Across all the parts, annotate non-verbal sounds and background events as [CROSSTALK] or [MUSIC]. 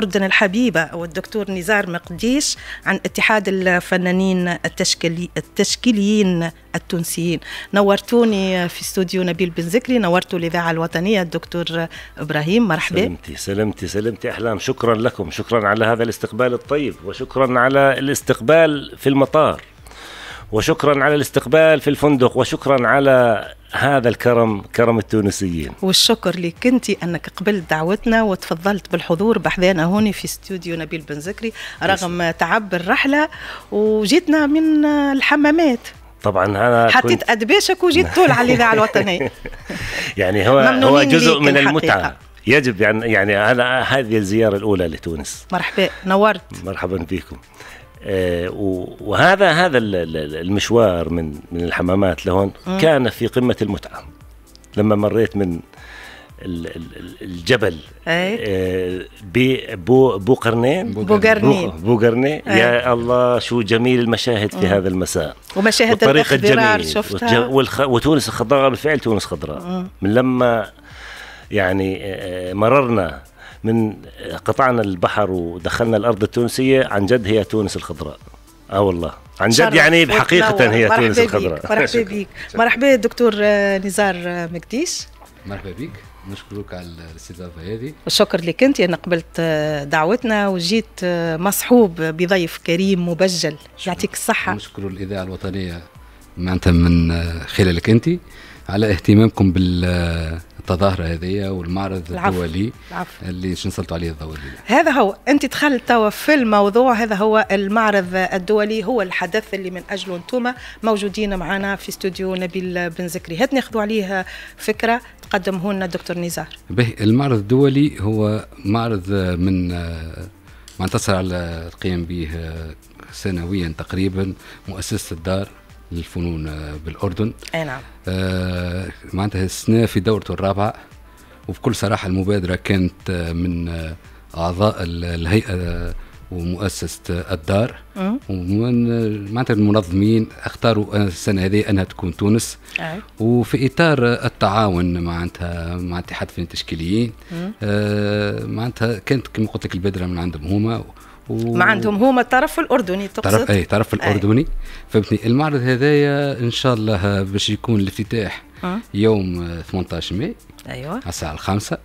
الأردن الحبيبة والدكتور نزار مقديش عن اتحاد الفنانين التشكلي التشكيليين التونسيين نورتوني في استوديو نبيل بن ذكري نورتوا الإذاعة الوطنية الدكتور إبراهيم مرحبا سلمتي سلمتي سلمتي أحلام شكرا لكم شكرا على هذا الاستقبال الطيب وشكرا على الاستقبال في المطار وشكرا على الاستقبال في الفندق وشكرا على هذا الكرم كرم التونسيين والشكر لك انت انك قبلت دعوتنا وتفضلت بالحضور بحذانا هون في استوديو نبيل بن زكري رغم تعب الرحله وجيتنا من الحمامات طبعا انا حطيت كنت... ادباشك وجيت [LAUGHS] طول على الاذاعه الوطنيه [LAUGHS] يعني هو هو جزء من المتعه يجب يعني يعني انا هذه الزياره الاولى لتونس مرحبا نورت مرحبا بكم آه، وهذا هذا المشوار من من الحمامات لهون كان في قمه المتعه لما مريت من الجبل إيه. آه، بو بو قرنين بو إيه. قرنين بو قرنين يا الله شو جميل المشاهد في هذا المساء ومشاهد الجميل شفتها وتونس الخضراء بالفعل تونس خضراء من لما يعني آه، مررنا من قطعنا البحر ودخلنا الارض التونسيه عن جد هي تونس الخضراء اه والله عن جد يعني حقيقه هي تونس الخضراء مرحبا بك مرحبا دكتور نزار مكديش مرحبا بك نشكرك على الاستضافه هذه الشكر لك انت انا قبلت دعوتنا وجيت مصحوب بضيف كريم مبجل يعطيك الصحه نشكر الاذاعه الوطنيه معناتها من خلالك انت على اهتمامكم بالتظاهره هذه والمعرض العفو. الدولي العفو. اللي شنسلتوا عليه الضوء هذا هو انت دخلت توا في الموضوع هذا هو المعرض الدولي هو الحدث اللي من اجله انتم موجودين معنا في استوديو نبيل بن زكري هات ناخذوا عليه فكره تقدمه لنا الدكتور نزار به المعرض الدولي هو معرض من ما انتصر على القيام به سنويا تقريبا مؤسسه الدار للفنون آه، بالاردن اي نعم آه معناتها السنه في دورته الرابعه وبكل صراحه المبادره كانت آه، من آه، اعضاء الهيئه ومؤسسه الدار ومن معناتها المنظمين اختاروا السنه هذه انها تكون تونس أي. وفي اطار التعاون معناتها مع اتحاد الفنانين التشكيليين آه معناتها كانت كما قلت لك البادره من عندهم هما و... ما عندهم هما الطرف الاردني تقصد طرف اي الطرف الاردني فهمتني المعرض هذايا ان شاء الله باش يكون الافتتاح أه. يوم 18 ماي ايوه على الساعه الخامسة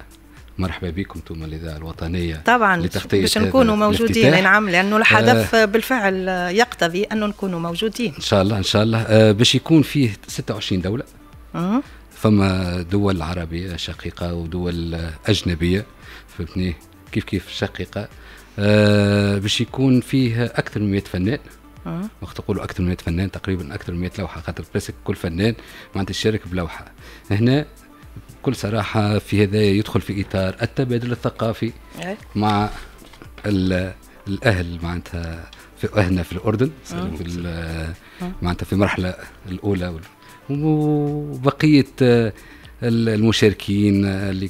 مرحبا بكم انتم الاذاعه الوطنيه طبعا باش نكونوا موجودين نعم لانه الحدث آه بالفعل يقتضي انه نكونوا موجودين ان شاء الله ان شاء الله آه باش يكون فيه 26 دوله أه. فما دول عربيه شقيقه ودول اجنبيه فهمتني كيف كيف شقيقه آه باش يكون فيه اكثر من 100 فنان آه. وقت تقولوا اكثر من 100 فنان تقريبا اكثر من 100 لوحه خاطر برسك كل فنان معناتها يشارك بلوحه هنا بكل صراحه في هذا يدخل في اطار التبادل الثقافي إيه. مع الاهل معناتها في اهلنا في الاردن آه. آه. معناتها في المرحله الاولى وبقيه المشاركين اللي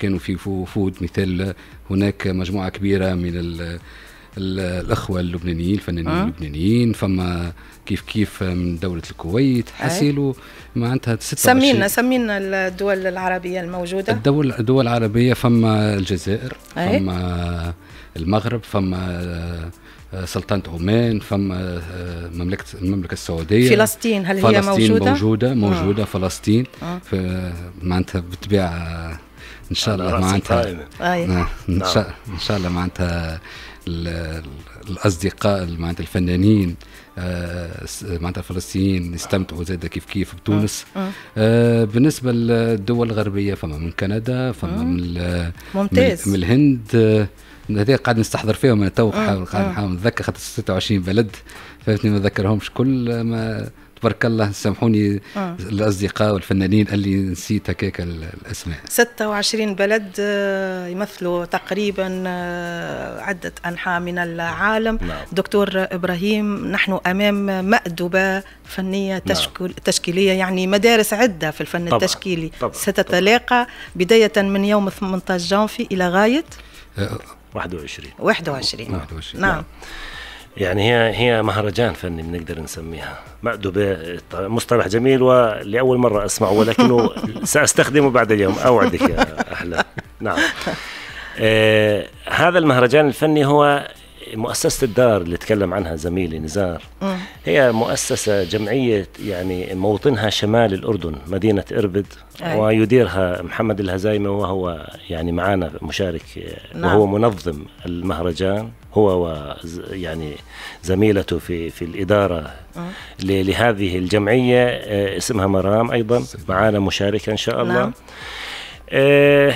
كانوا في وفود مثل هناك مجموعه كبيره من الاخوه اللبنانيين الفنانين أه؟ اللبنانيين فما كيف كيف من دوله الكويت حصلوا معناتها سمينا سمينا الدول العربيه الموجوده الدول الدول العربيه فما الجزائر أي. فما المغرب فما سلطنه عمان فما آه، مملكه المملكه السعوديه فلسطين هل فلسطين هي موجوده؟ موجوده موجوده آه. فلسطين آه. معناتها بالطبيعه آه، آه، نعم. ان شاء الله معناتها آه. ان شاء الله معناتها الاصدقاء معناتها الفنانين معناتها الفلسطينيين يستمتعوا زاد كيف كيف بتونس بالنسبه للدول الغربيه فما من كندا فما من ممتاز من الهند هذا قاعد نستحضر فيهم انا تو آه، قاعد آه. نحاول نتذكر خاطر 26 بلد فهمتني ما نذكرهمش كل ما تبارك الله سامحوني آه. الاصدقاء والفنانين اللي نسيت هكاك الاسماء 26 بلد يمثلوا تقريبا عده انحاء من العالم نعم. دكتور ابراهيم نحن امام مأدبه فنيه نعم. تشكل نعم. تشكيليه يعني مدارس عده في الفن طبعًا. التشكيلي طبعًا. ستتلاقى بدايه من يوم 18 جانفي الى غايه 21 21 نعم, 21. نعم. يعني هي هي مهرجان فني بنقدر نسميها مأدبة مصطلح جميل ولأول مرة أسمعه ولكنه [LAUGHS] سأستخدمه بعد اليوم أوعدك يا أحلى نعم [LAUGHS] آه هذا المهرجان الفني هو مؤسسة الدار اللي تكلم عنها زميلي نزار هي مؤسسة جمعية يعني موطنها شمال الأردن مدينة إربد ويديرها محمد الهزايمة وهو يعني معانا مشارك نعم. وهو منظم المهرجان هو يعني زميلته في في الإدارة لهذه الجمعية آه، اسمها مرام أيضا معانا مشاركة إن شاء الله نعم. آه،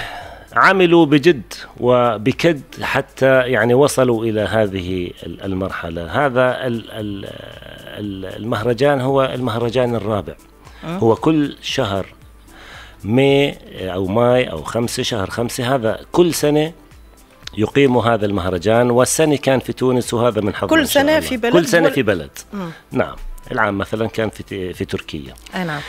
عملوا بجد وبكد حتى يعني وصلوا الى هذه المرحله هذا المهرجان هو المهرجان الرابع أه؟ هو كل شهر ماي او ماي او خمسه شهر خمسه هذا كل سنه يقيم هذا المهرجان والسنه كان في تونس وهذا من حظ كل سنه في بلد كل سنه في بلد أه. نعم العام مثلا كان في في تركيا نعم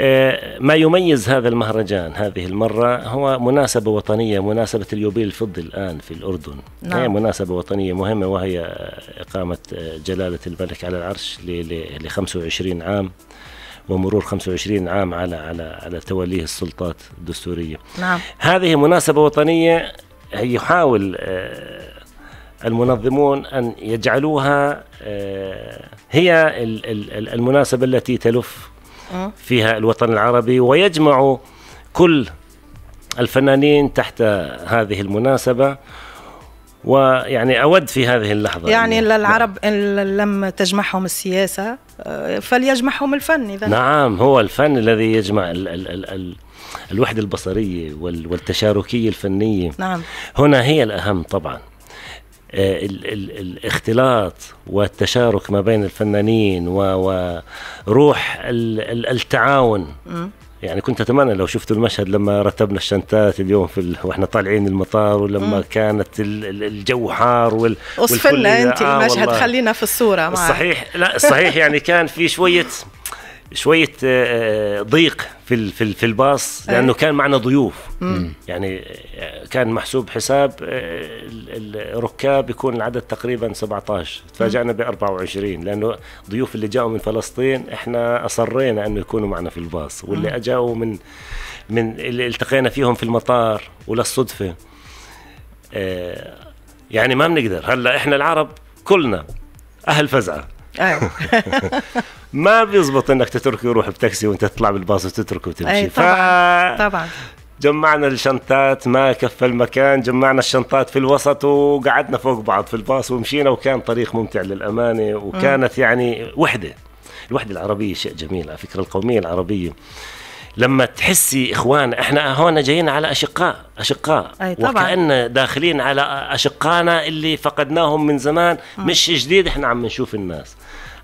آه، ما يميز هذا المهرجان هذه المرة هو مناسبة وطنية مناسبة اليوبيل الفضي الآن في الأردن نعم. هي مناسبة وطنية مهمة وهي إقامة جلالة الملك على العرش ل 25 عام ومرور 25 عام على على على توليه السلطات الدستورية نعم. هذه مناسبة وطنية يحاول آه، المنظمون أن يجعلوها آه، هي المناسبة التي تلف فيها الوطن العربي ويجمع كل الفنانين تحت هذه المناسبة ويعني أود في هذه اللحظة يعني إن نعم. العرب إن لم تجمعهم السياسة آه، فليجمعهم الفن إذا نعم هو الفن الذي يجمع ال ال ال ال الوحدة البصرية والتشاركية الفنية نعم هنا هي الأهم طبعا آه، الاختلاط والتشارك ما بين الفنانين وروح التعاون يعني كنت اتمنى لو شفتوا المشهد لما رتبنا الشنتات اليوم في ال... واحنا طالعين المطار ولما مم. كانت الجو حار وال... لنا انت آه، المشهد آه خلينا في الصوره معك. صحيح لا صحيح يعني كان في شويه شويه آه، آه، ضيق في في في الباص إيه. لانه كان معنا ضيوف يعني آه، كان محسوب حساب الركاب يكون العدد تقريبا 17 تفاجئنا ب 24 لانه ضيوف اللي جاءوا من فلسطين احنا اصرينا انه يكونوا معنا في الباص واللي اجاوا من من اللي التقينا فيهم في المطار وللصدفه يعني ما بنقدر هلا احنا العرب كلنا اهل فزعه أيوة. [LAUGHS] ما بيزبط انك تتركه يروح بتاكسي وانت تطلع بالباص وتتركه وتمشي أي طبعا ف... طبعا جمعنا الشنطات ما كفى المكان جمعنا الشنطات في الوسط وقعدنا فوق بعض في الباص ومشينا وكان طريق ممتع للأمانة وكانت م. يعني وحدة الوحدة العربية شيء جميل على فكرة القومية العربية لما تحسي إخوان إحنا هون جايين على أشقاء أشقاء أي طبعا. وكأن داخلين على أشقائنا اللي فقدناهم من زمان م. مش جديد إحنا عم نشوف الناس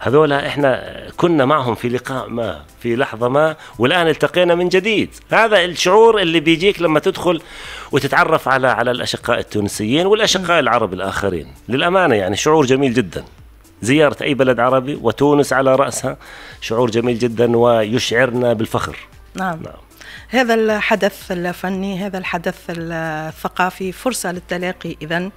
هذول احنا كنا معهم في لقاء ما في لحظة ما والآن التقينا من جديد هذا الشعور اللي بيجيك لما تدخل وتتعرف على على الأشقاء التونسيين والأشقاء العرب الآخرين للأمانة يعني شعور جميل جدا زيارة أي بلد عربي وتونس على رأسها شعور جميل جدا ويشعرنا بالفخر نعم, نعم. هذا الحدث الفني هذا الحدث الثقافي فرصة للتلاقي إذا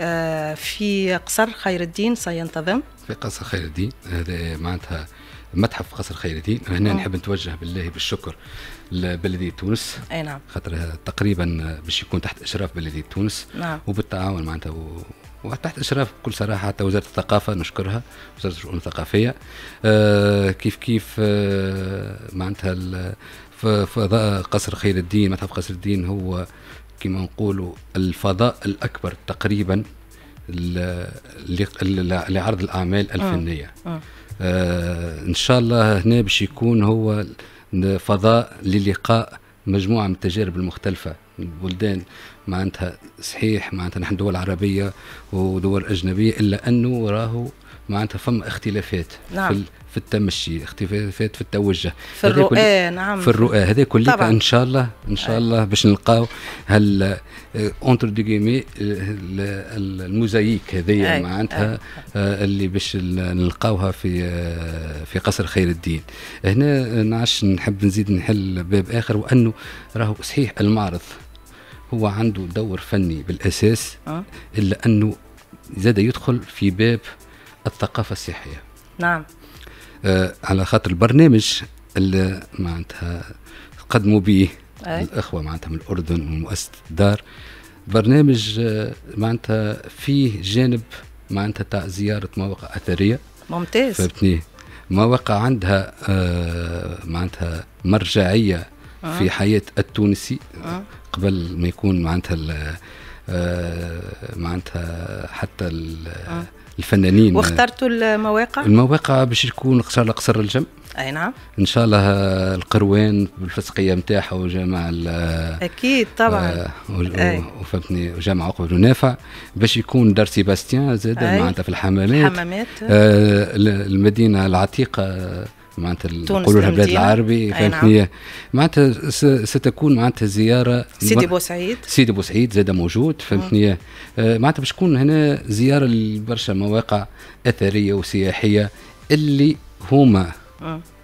آه، في قصر خير الدين سينتظم في قصر خير الدين هذا معناتها متحف قصر خير الدين هنا نحب نتوجه بالله بالشكر لبلدية تونس اي نعم خاطر تقريبا باش يكون تحت اشراف بلدية تونس نعم وبالتعاون معناتها و... وتحت اشراف بكل صراحه حتى وزاره الثقافه نشكرها وزاره الشؤون الثقافيه آه كيف كيف آه معناتها فضاء قصر خير الدين متحف قصر الدين هو كما نقولوا الفضاء الاكبر تقريبا لعرض الاعمال آه. الفنيه آه. آه. ان شاء الله هنا باش يكون هو فضاء للقاء مجموعه من التجارب المختلفه البلدان معناتها صحيح معناتها نحن دول عربيه ودول اجنبيه الا انه راهو معناتها فما اختلافات نعم. في, في التمشي اختلافات في التوجه في الرؤى نعم في الرؤى هذا كلك ان شاء الله ان شاء الله باش نلقاو هال اونتر دي جيمي الموزاييك هذيا معناتها آه، اللي باش نلقاوها في آه، في قصر خير الدين هنا نعش نحب نزيد نحل باب اخر وانه راهو صحيح المعرض هو عنده دور فني بالاساس أه. الا انه زاد يدخل في باب الثقافه السياحيه نعم آه على خاطر البرنامج اللي معناتها قدموا به إيه. الاخوه معناتها من الاردن ومؤسسه الدار برنامج آه، معناتها فيه جانب معناتها تاع زياره مواقع اثريه ممتاز فهمتني مواقع عندها آه معناتها مرجعيه آه. في حياه التونسي آه. قبل ما يكون معناتها آه معناتها حتى آه. الفنانين واخترتوا المواقع المواقع باش يكون قصر قصر الجم اي نعم ان شاء الله القروان بالفسقيه نتاعها وجامع اكيد طبعا آه، وفهمتني وجامع عقبه ونافع باش يكون دار سيباستيان زاد معناتها في الحمامات الحمامات آه المدينه العتيقه معناتها نقولوا لها بلاد العربي فهمتني نعم. معناتها ستكون معناتها زياره سيدي بوسعيد سيدي بوسعيد زاد موجود فهمتني آه، معناتها باش تكون هنا زياره لبرشا مواقع اثريه وسياحيه اللي هما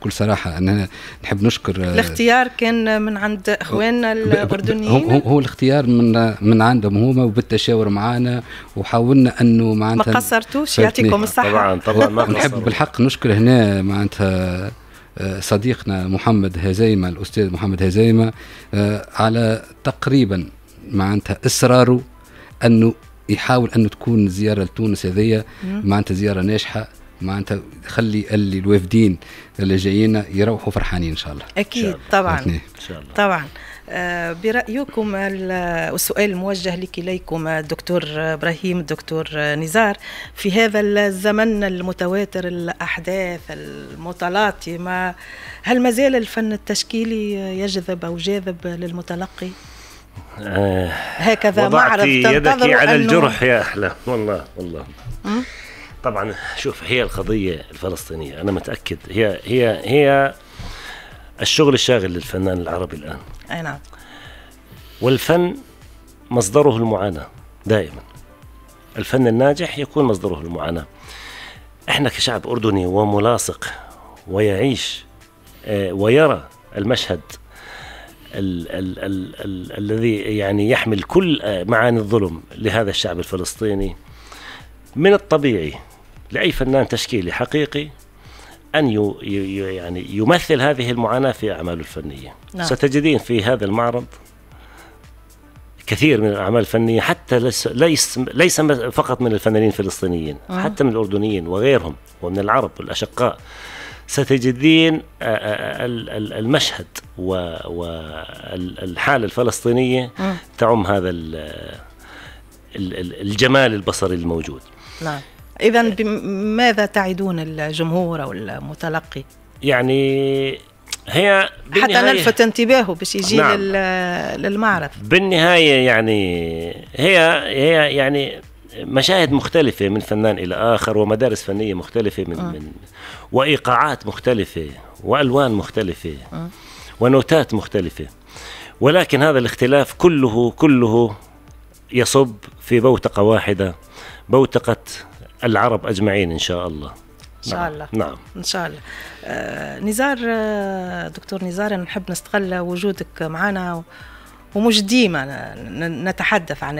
بكل صراحه اننا نحب نشكر آه، الاختيار كان من عند اخواننا الاردنيين هو, هو الاختيار من من عندهم هما وبالتشاور معنا وحاولنا انه معناتها ما قصرتوش يعطيكم الصحه طبعا طبعا ما [LAUGHS] نحب بالحق نشكر هنا معناتها آه، صديقنا محمد هزيمه الاستاذ محمد هزيمه آه، على تقريبا معناتها اصراره انه يحاول انه تكون الزياره لتونس هذيا معناتها زياره ناجحه معناتها خلي اللي الوافدين اللي جايين يروحوا فرحانين ان شاء الله اكيد طبعا ان شاء الله طبعا آه، برايكم السؤال الموجه لكليكم الدكتور آه، ابراهيم الدكتور آه، نزار في هذا الزمن المتواتر الاحداث المتلاطمه هل مازال الفن التشكيلي يجذب او جاذب للمتلقي هكذا معرض تنتظر على الجرح يا احلى والله والله طبعا شوف هي القضيه الفلسطينيه انا متاكد هي هي هي الشغل الشاغل للفنان العربي الان اي نعم والفن مصدره المعاناه دائما الفن الناجح يكون مصدره المعاناه احنا كشعب اردني وملاصق ويعيش آه، ويرى المشهد ال ال ال ال الذي يعني يحمل كل آه، معاني الظلم لهذا الشعب الفلسطيني من الطبيعي لأي فنان تشكيلي حقيقي أن يو يعني يمثل هذه المعاناة في أعماله الفنية نعم. ستجدين في هذا المعرض كثير من الأعمال الفنية حتى ليس, ليس فقط من الفنانين الفلسطينيين آه. حتى من الأردنيين وغيرهم ومن العرب والأشقاء ستجدين آه، آه، آه، المشهد والحالة الفلسطينية نعم. تعم هذا الجمال البصري الموجود نعم اذا بماذا تعدون الجمهور او المتلقي يعني هي حتى نلفت انتباهه باش يجي نعم. للمعرض بالنهايه يعني هي هي يعني مشاهد مختلفة من فنان إلى آخر ومدارس فنية مختلفة من, آه. من وإيقاعات مختلفة وألوان مختلفة آه. ونوتات مختلفة ولكن هذا الاختلاف كله كله يصب في بوتقة واحدة بوتقة العرب أجمعين إن شاء الله ان شاء نعم. الله نعم ان شاء الله آه، نزار آه، دكتور نزار نحب نستغل وجودك معنا ومش ديما نتحدث عن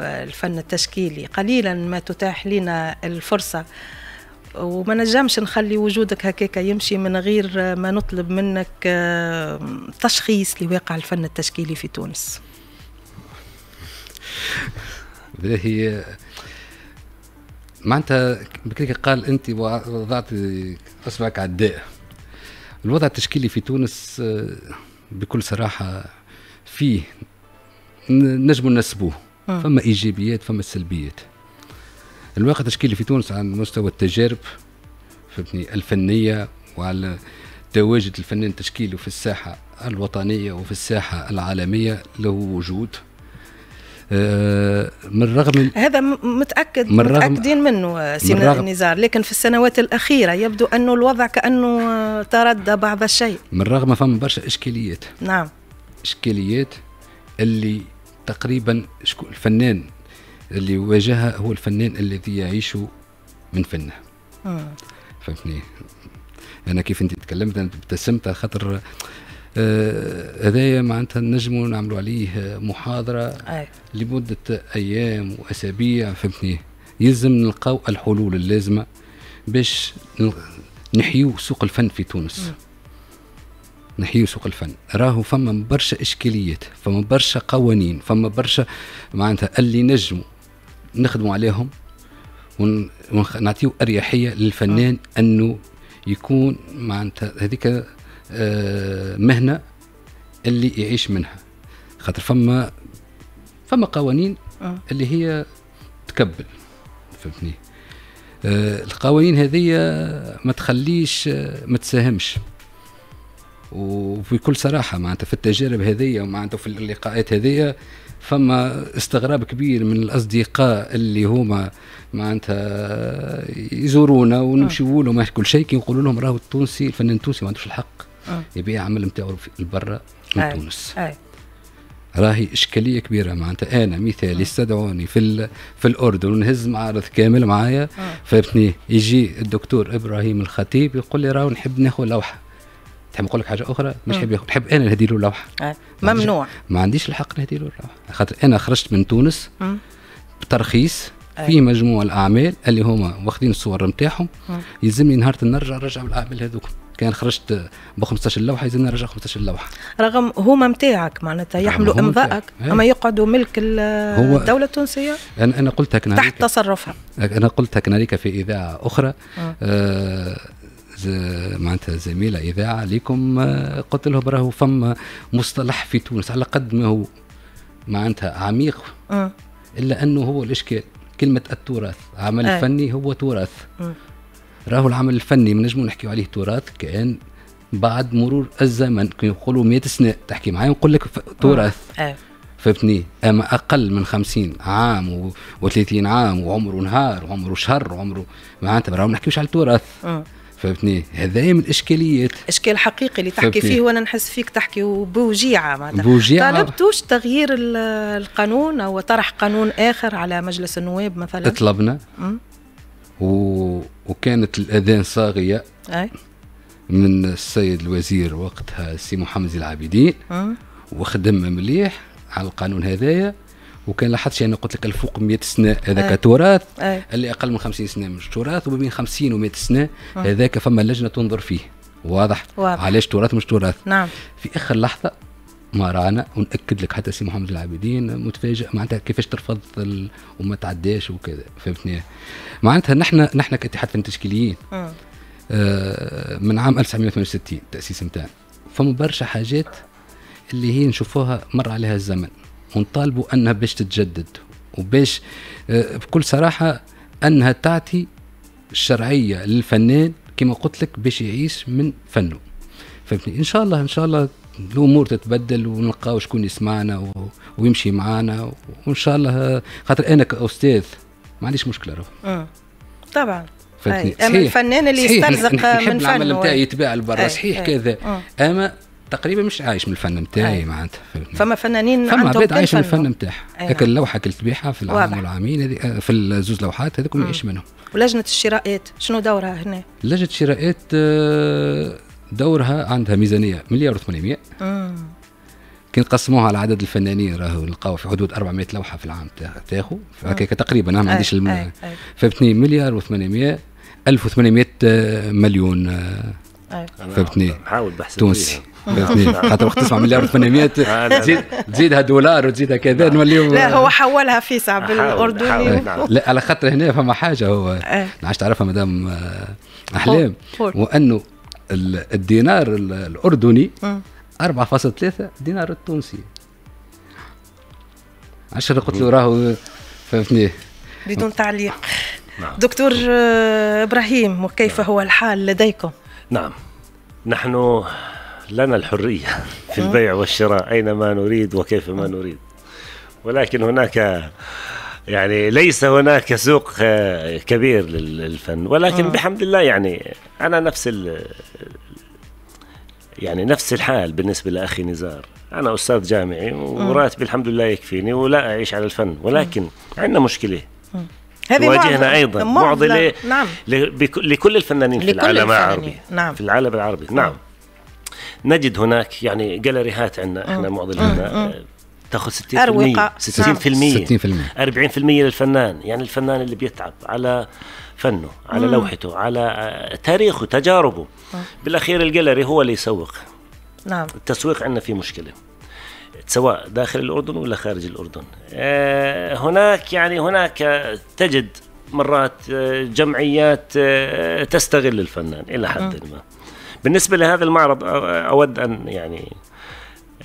الفن التشكيلي قليلا ما تتاح لنا الفرصه وما نجمش نخلي وجودك هكاك يمشي من غير ما نطلب منك آه، تشخيص لواقع الفن التشكيلي في تونس هي معناتها بكريك قال انت وضعت اصبعك على الداء الوضع التشكيلي في تونس آه، بكل صراحه فيه نجم نسبوه آه. فما ايجابيات فما سلبيات الواقع التشكيلي في تونس على مستوى التجارب فهمتني الفنيه وعلى تواجد الفنان التشكيلي في الساحه الوطنيه وفي الساحه العالميه له وجود من رغم هذا متاكد من رغم متاكدين منه سي من نزار لكن في السنوات الاخيره يبدو انه الوضع كانه تردى بعض الشيء من رغم فما برشا اشكاليات نعم اشكاليات اللي تقريبا الفنان اللي واجهها هو الفنان الذي يعيش من فنه فهمتني انا كيف انت تكلمت انا ابتسمت خاطر هذايا آه، معناتها نجموا نعملوا عليه محاضره أي. لمده ايام واسابيع فهمتني يلزم نلقاو الحلول اللازمه باش نحيو سوق الفن في تونس م. نحيو سوق الفن راهو فما برشا اشكاليات فما برشا قوانين فما برشا معناتها اللي نجموا نخدموا عليهم ونعطيو اريحيه للفنان آه. انه يكون معناتها هذيك مهنه اللي يعيش منها خاطر فما فما قوانين آه. اللي هي تكبل فهمتني آه، القوانين هذه ما تخليش آه، ما تساهمش وبكل صراحة معناتها في التجارب هذية ومعناتها في اللقاءات هذية فما استغراب كبير من الأصدقاء اللي هما معناتها يزورونا ونمشيو لهم كل شيء كي نقولوا لهم راهو التونسي الفنان التونسي ما عندوش الحق آه. يبيع عمل نتاعو لبرا من أي. تونس أي. راهي اشكاليه كبيره معناتها انا مثال يستدعوني آه. في في الاردن ونهز معارض كامل معايا آه. فهمتني يجي الدكتور ابراهيم الخطيب يقول لي راهو نحب ناخذ لوحه تحب نقول لك حاجه اخرى مش حاب ياخذ نحب انا نهدي له لوحه ممنوع ما عنديش الحق نهدي له لوحه خاطر انا خرجت من تونس بترخيص في مجموعه الاعمال اللي هما واخدين الصور نتاعهم يلزمني نهار نرجع نرجع بالاعمال هذوك كان خرجت ب 15 لوحه يلزمني نرجع 15 لوحه رغم هما نتاعك معناتها يحملوا امضائك إيه. اما يقعدوا ملك الدوله التونسيه انا انا قلتها كنا تحت تصرفها انا قلتها هكا في اذاعه اخرى أه, معناتها زميله اذاعه ليكم آه، قلت لهم راهو فما مصطلح في تونس على قد ما هو معناتها عميق م. الا انه هو الاشكال كلمه التراث عمل أي. فني هو تراث راهو العمل الفني نجمو نحكيو عليه تراث كان بعد مرور الزمن كي يقولوا 100 سنه تحكي معايا نقول لك تراث إيه. فهمتني اما اقل من 50 عام و30 عام وعمره نهار وعمره شهر وعمره معناتها ما نحكيوش على التراث فهمتني هذايا من الاشكاليات اشكال حقيقي اللي تحكي فيه وانا نحس فيك تحكي بوجيعه معناتها بوجيعه طلبتوش تغيير القانون او طرح قانون اخر على مجلس النواب مثلا طلبنا و... وكانت الاذان صاغيه أي. من السيد الوزير وقتها السي محمد العابدين وخدم مليح على القانون هذايا وكان لاحظت انا قلت لك الفوق 100 سنه آه. هذاك تراث آه. اللي اقل من 50 سنه مش تراث وما بين 50 و100 سنه آه. هذاك فما لجنه تنظر فيه واضح, واضح. علاش تراث مش تراث نعم في اخر لحظه ما رانا ونأكد لك حتى سي محمد العابدين متفاجئ معناتها كيفاش ترفض وما تعداش وكذا فهمتني معناتها نحن نحن كاتحاد فن تشكيليين آه من عام 1968 التأسيس نتاعنا فما برشا حاجات اللي هي نشوفوها مر عليها الزمن ونطالبوا أنها باش تتجدد وباش آه، بكل صراحة أنها تعطي الشرعية للفنان كما قلت لك باش يعيش من فنه فهمتني إن شاء الله إن شاء الله الامور تتبدل ونلقاو شكون يسمعنا و... ويمشي معنا وان شاء الله آه، خاطر انا كاستاذ ما عنديش مشكله راه آه. طبعا فهمتني اما الفنان اللي يسترزق من فنه العمل نتاعي يتباع لبرا صحيح كذا اما تقريبا مش عايش من الفن نتاعي معناتها فما فنانين فما عباد عايش من الفن نتاعها هكا اللوحه كلت في العام والعامين آه، في الزوز لوحات هذوك ما يعيش منهم ولجنه الشراءات شنو دورها هنا؟ لجنه الشراءات آه، دورها عندها ميزانيه مليار و800 كي نقسموها على عدد الفنانين راهو نلقاو في حدود 400 لوحه في العام تاخو هكاك تقريبا انا ما عنديش الم... فهمتني مليار و800 1800 آه، مليون فهمتني تونسي خاطر وقت تسمع مليار و800 [LAUGHS] آه، تزيد تزيدها دولار وتزيدها كذا نعم. نوليو لا هو حولها فيسع بالاردني نعم. إيه. لا على خاطر هنا فما حاجه هو إيه. عادش تعرفها مدام آه، احلام وانه الدينار الاردني 4.3 دينار التونسي عشان قلت له راهو فهمتني بدون تعليق نعم. دكتور آه، ابراهيم وكيف هو الحال لديكم؟ نعم نحن لنا الحرية في البيع والشراء أينما نريد وكيفما نريد ولكن هناك يعني ليس هناك سوق آه، كبير للفن ولكن بحمد الله يعني أنا نفس ال يعني نفس الحال بالنسبة لأخي نزار أنا أستاذ جامعي وراتبي الحمد لله يكفيني ولا أعيش على الفن ولكن عندنا مشكلة هذه واجهنا ايضا معضله نعم. لكل الفنانين لكل في العالم العربي نعم. في العالم العربي نعم نجد هناك يعني جاليريهات عندنا آه. احنا معضلتنا آه، آه. تاخذ 60% اروقه 60% 60% 40% للفنان يعني الفنان اللي بيتعب على فنه على مم. لوحته على تاريخه تجاربه مم. بالاخير الجاليري هو اللي يسوق نعم التسويق عندنا فيه مشكله سواء داخل الاردن ولا خارج الاردن هناك يعني هناك تجد مرات جمعيات تستغل الفنان الى حد ما بالنسبه لهذا المعرض اود ان يعني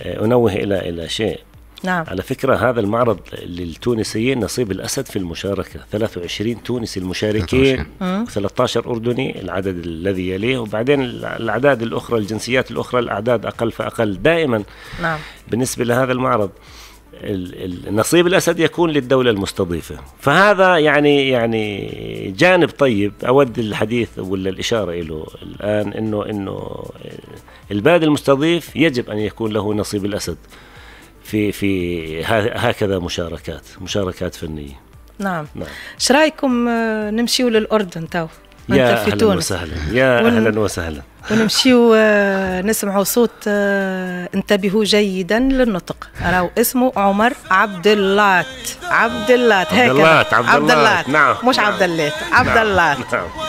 انوه الى الى شيء نعم. على فكرة هذا المعرض للتونسيين نصيب الأسد في المشاركة 23 تونسي المشاركين 13 أردني العدد الذي يليه وبعدين الأعداد الأخرى الجنسيات الأخرى الأعداد أقل فأقل دائما نعم. بالنسبة لهذا المعرض النصيب الاسد يكون للدوله المستضيفه فهذا يعني يعني جانب طيب اود الحديث ولا الاشاره له الان انه انه البلد المستضيف يجب ان يكون له نصيب الاسد في في هكذا مشاركات مشاركات فنيه نعم نعم ايش رايكم آه، نمشيوا للاردن تو يا اهلا وسهلا يا اهلا وسهلا ونمشيو آه، نسمعوا صوت آه، انتبهوا جيدا للنطق راهو اسمه عمر عبد اللات عبد اللات هكذا عبد اللات عبد اللات نعم مش عبد اللات عبد اللات نعم. نعم.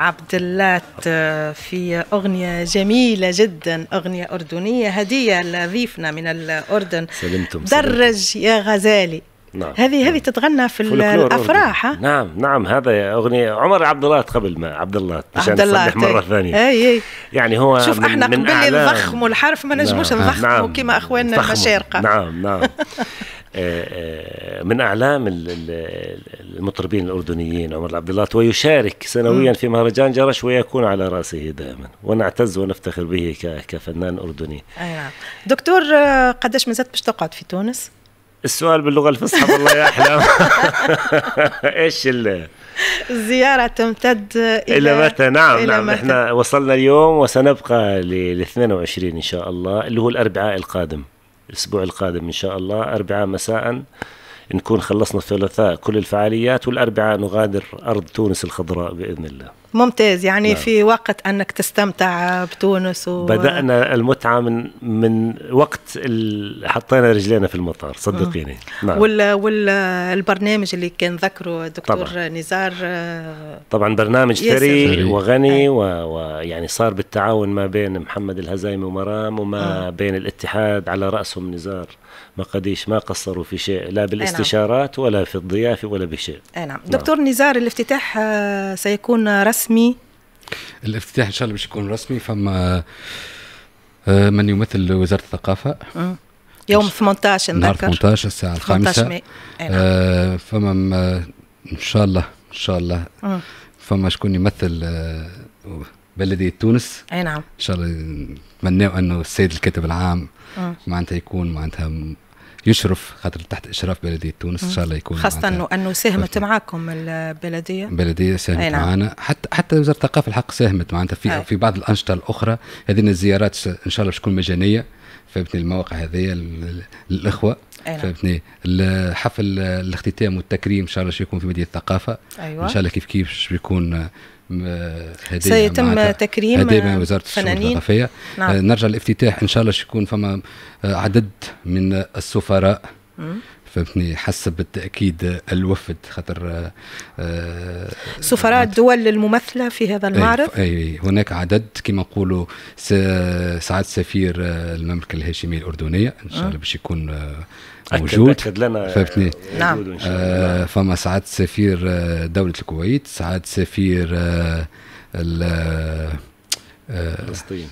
عبد اللات آه، في أغنية جميلة جدا أغنية أردنية هدية لضيفنا من الأردن سلمتم درج سلمتم. يا غزالي نعم هذه هذه نعم. تتغنى في الافراح نعم نعم هذا اغنيه عمر عبد الله قبل ما عبد الله عبد الله نصلح مره إيه. ثانيه اي اي يعني هو شوف من احنا من قبل الضخم الحرف ما نجموش نضخموا نعم. نعم. كما اخواننا المشارقه نعم نعم [LAUGHS] آه، آه، من اعلام المطربين الاردنيين عمر عبد الله ويشارك سنويا في مهرجان جرش ويكون على راسه دائما ونعتز ونفتخر به كفنان اردني. نعم. دكتور آه، قداش ما باش تقعد في تونس؟ السؤال باللغه الفصحى والله يا احلام [LAUGHS] ايش ال الزياره تمتد الى, إلى متى نعم إلى نعم متى. احنا وصلنا اليوم وسنبقى لل 22 ان شاء الله اللي هو الاربعاء القادم الأسبوع القادم إن شاء الله أربعاء مساء نكون خلصنا الثلاثاء كل الفعاليات والأربعاء نغادر أرض تونس الخضراء بإذن الله ممتاز يعني نعم. في وقت انك تستمتع بتونس و... بدانا المتعه من من وقت حطينا رجلينا في المطار صدقيني نعم. وال والبرنامج اللي كان ذكره الدكتور نزار آه، طبعا برنامج ثري وغني ويعني صار بالتعاون ما بين محمد الهزايمي ومرام وما آه. بين الاتحاد على راسهم نزار مقاديش ما قصروا في شيء لا نعم. بالاستشارات ولا في الضيافه ولا بشيء نعم. نعم دكتور نزار الافتتاح آه، سيكون رسمي رسمي الافتتاح ان شاء الله باش يكون رسمي فما آه، من يمثل وزاره الثقافه اه. يوم 18 نهار 18 الساعه 5 18 آه نعم. فما آه، ان شاء الله ان شاء الله فما شكون يمثل بلديه تونس اي نعم ان شاء الله نتمناو انه السيد الكاتب العام معناتها يكون معناتها يشرف خاطر تحت اشراف بلديه تونس ان شاء الله يكون خاصه انه انه ساهمت معاكم البلديه البلديه ساهمت نعم. معنا حتى حتى وزاره الثقافه الحق ساهمت معناتها في أي. في بعض الانشطه الاخرى هذه الزيارات ان شاء الله تكون مجانيه فهمتني المواقع هذه الاخوه نعم. فهمتني حفل الاختتام والتكريم ان شاء الله يكون في مدينه الثقافه أيوة. ان شاء الله كيف كيف بيكون هديه سيتم تكريم هديه من وزاره الشؤون الثقافيه نعم. آه، نرجع للافتتاح ان شاء الله يكون فما آه، عدد من السفراء فهمتني حسب التاكيد آه، الوفد خاطر سفراء نعم. الدول الممثله في هذا المعرض اي, هناك عدد كما نقولوا سعاد سفير المملكه الهاشميه الاردنيه ان شاء الله باش يكون موجود أكد لنا آه، فهمتني نعم آه فما سعادة سفير آه، دولة الكويت سعادة سفير آه, آه، فلسطين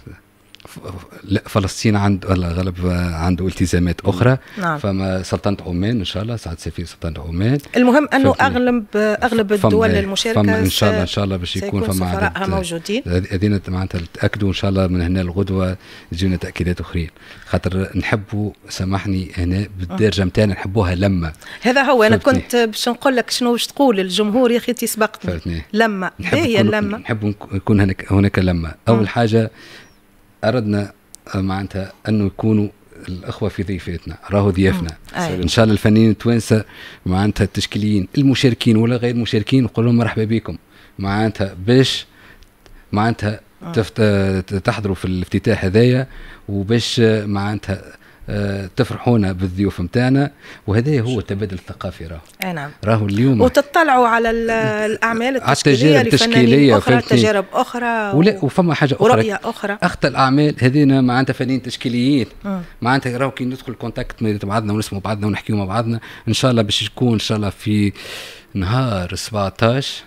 لا فلسطين عند الغلب عنده التزامات اخرى نعم. فما سلطنه عمان ان شاء الله سعد سفير سلطنه عمان المهم انه اغلب اغلب الدول المشاركه ان شاء الله ان شاء الله باش يكون فما موجودين هذين معناتها تاكدوا ان شاء الله من هنا الغدوه يجينا تاكيدات اخرين خاطر نحبوا سامحني هنا بالدرجه نتاعنا أه. نحبوها لما هذا هو انا كنت باش نقول لك شنو باش تقول الجمهور يا اخي انت سبقتني لما هي لما نحب يكون هناك هناك لما اول أه. حاجه اردنا آه، معناتها انه يكونوا الاخوه في ضيفتنا راهو ضيافنا ان شاء الله الفنانين التوانسه معناتها التشكيليين المشاركين ولا غير المشاركين نقول لهم مرحبا بكم معناتها باش معناتها آه. آه، تحضروا في الافتتاح هذايا وباش معناتها تفرحونا بالضيوف نتاعنا وهذا هو تبادل الثقافي راهو اي نعم راهو اليوم وتطلعوا على الاعمال التشكيليه التشكيليه اخرى تجارب اخرى و... وفما حاجه اخرى ورؤيه اخرى اخت الاعمال هذينا معناتها فنانين تشكيليين معناتها راهو كي ندخل كونتاكت مع بعضنا ونسمعوا بعضنا ونحكيوا مع بعضنا ان شاء الله باش يكون ان شاء الله في نهار 17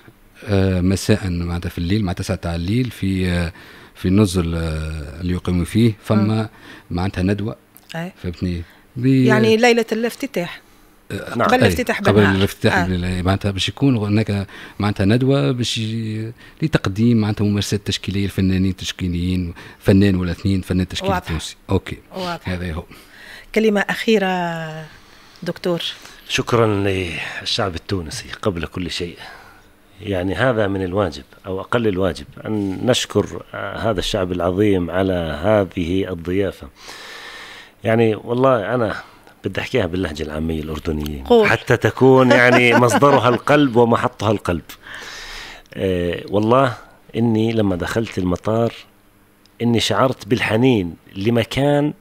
آه، مساء معناتها في الليل مع 9 تاع الليل في آه، في النزل آه، اللي يقيموا فيه فما معناتها ندوه أيه. فهمتني يعني ليله الافتتاح نعم. قبل إيه، الافتتاح قبل الافتتاح آه. إيه، معناتها باش يكون هناك معناتها ندوه باش ي... لتقديم معناتها ممارسات تشكيليه الفنانين التشكيليين فنان ولا اثنين فنان تشكيلي تونسي اوكي واضح. هذا هو كلمه اخيره دكتور شكرا للشعب التونسي قبل كل شيء يعني هذا من الواجب او اقل الواجب ان نشكر آه، هذا الشعب العظيم على هذه الضيافه يعني والله أنا بدي أحكيها باللهجة العامية الأردنية قول. حتى تكون يعني [LAUGHS] مصدرها القلب ومحطها القلب أه والله إني لما دخلت المطار إني شعرت بالحنين لمكان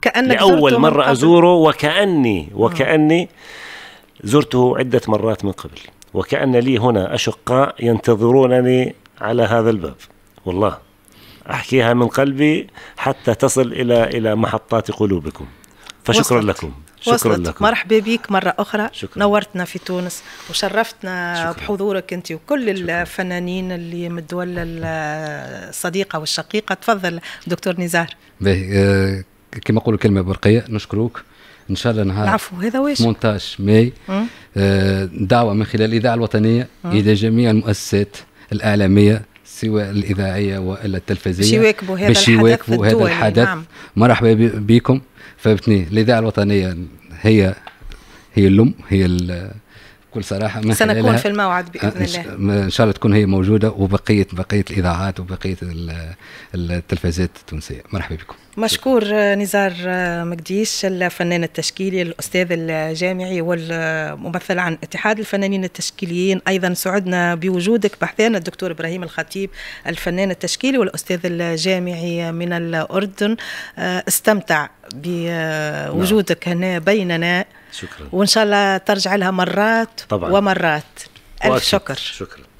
كأنك لأول مرة أزوره وكأني آه. وكأني زرته عدة مرات من قبل وكأن لي هنا أشقاء ينتظرونني على هذا الباب والله أحكيها من قلبي حتى تصل إلى إلى محطات قلوبكم فشكرا وصلت. لكم شكرا وصلت. لكم مرحبا بك مرة أخرى شكرا. نورتنا في تونس وشرفتنا شكرا. بحضورك أنت وكل شكرا. الفنانين اللي من الدول الصديقة والشقيقة تفضل دكتور نزار باهي كما نقولوا كلمة برقية نشكروك ان شاء الله نهار عفو هذا واش مونتاج ماي آه دعوه من خلال الاذاعه الوطنيه الى جميع المؤسسات الاعلاميه سواء الاذاعيه والا التلفزيه باش يواكبوا هذا يواكبوا هذا الحدث نعم. مرحبا بكم فهمتني الاذاعه الوطنيه هي هي الام هي بكل صراحه من سنكون في الموعد باذن آه، الله ان شاء الله تكون هي موجوده وبقيه بقيه الاذاعات وبقيه التلفزيات التونسيه مرحبا بكم مشكور آه، نزار آه، مقديش الفنان التشكيلي الاستاذ الجامعي والممثل عن اتحاد الفنانين التشكيليين ايضا سعدنا بوجودك بحثنا الدكتور ابراهيم الخطيب الفنان التشكيلي والاستاذ الجامعي من الاردن استمتع بوجودك هنا بيننا شكرا وان شاء الله ترجع لها مرات طبعا ومرات الف شكر شكرا